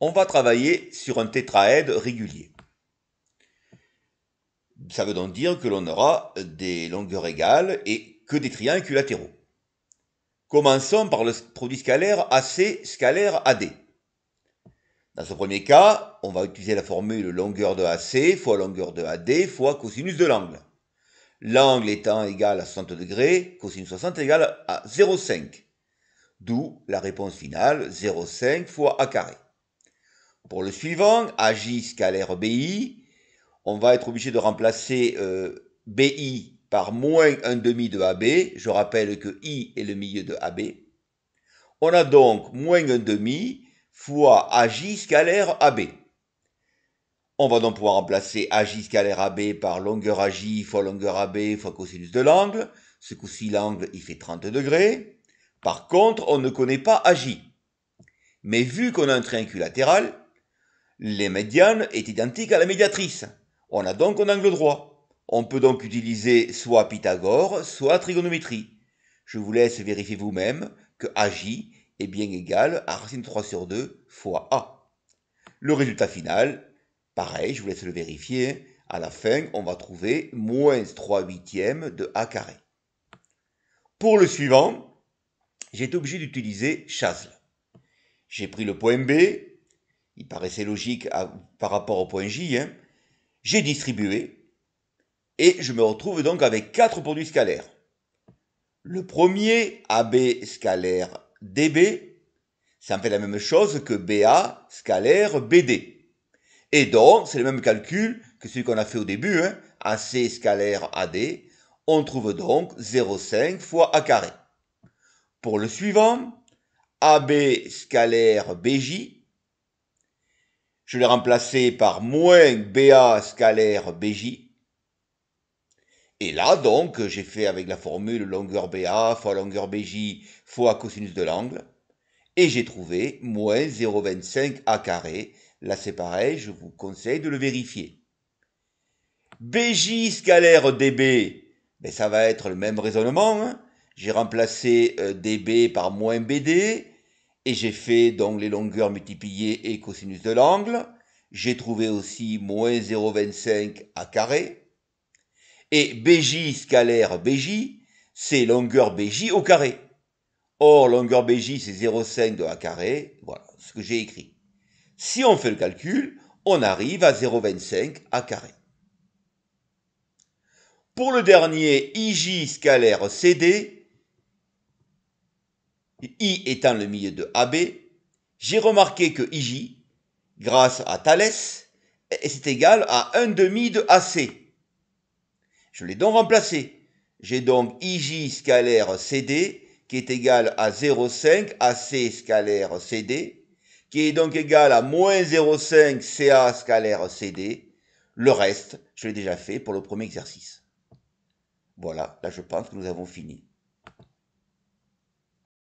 on va travailler sur un tétraède régulier. Ça veut donc dire que l'on aura des longueurs égales et que des triangles latéraux Commençons par le produit scalaire AC scalaire AD. Dans ce premier cas, on va utiliser la formule longueur de AC fois longueur de AD fois cosinus de l'angle. L'angle étant égal à 60 degrés, cosinus 60 est égal à 0,5. D'où la réponse finale 0,5 fois A carré. Pour le suivant, AJ scalaire BI, on va être obligé de remplacer euh, BI par moins un demi de AB. Je rappelle que I est le milieu de AB. On a donc moins un demi fois AJ scalaire AB. On va donc pouvoir remplacer AJ scalaire AB par longueur AJ fois longueur AB fois cosinus de l'angle. Ce coup-ci, l'angle, il fait 30 degrés. Par contre, on ne connaît pas AJ. Mais vu qu'on a un triangle latéral, les médianes est identique à la médiatrice. On a donc un angle droit. On peut donc utiliser soit Pythagore, soit trigonométrie. Je vous laisse vérifier vous-même que AJ est bien égal à racine 3 sur 2 fois A. Le résultat final, pareil, je vous laisse le vérifier. À la fin, on va trouver moins 3 huitièmes de A carré. Pour le suivant, j'ai été obligé d'utiliser Chasle. J'ai pris le point B, il paraissait logique par rapport au point J, hein, j'ai distribué et je me retrouve donc avec quatre produits scalaires. Le premier, AB scalaire DB, ça me fait la même chose que BA scalaire BD. Et donc, c'est le même calcul que celui qu'on a fait au début, hein, AC scalaire AD, on trouve donc 0,5 fois A carré. Pour le suivant, AB scalaire BJ, je l'ai remplacé par moins BA scalaire BJ. Et là, donc, j'ai fait avec la formule longueur BA fois longueur BJ fois cosinus de l'angle. Et j'ai trouvé moins 0,25 A carré. Là, c'est pareil, je vous conseille de le vérifier. BJ scalaire DB, mais ben, ça va être le même raisonnement. Hein. j'ai remplacé euh, DB par moins BD et j'ai fait donc les longueurs multipliées et cosinus de l'angle. J'ai trouvé aussi moins 0,25 à carré. Et BJ scalaire BJ, c'est longueur BJ au carré. Or, longueur BJ, c'est 0,5 de A carré. Voilà ce que j'ai écrit. Si on fait le calcul, on arrive à 0,25 A carré. Pour le dernier, IJ scalaire CD, I étant le milieu de AB, j'ai remarqué que IJ, grâce à Thalès, est égal à 1 demi de AC. Je l'ai donc remplacé. J'ai donc IJ scalaire CD qui est égal à 0,5 AC scalaire CD, qui est donc égal à moins 0,5 CA scalaire CD. Le reste, je l'ai déjà fait pour le premier exercice. Voilà, là je pense que nous avons fini.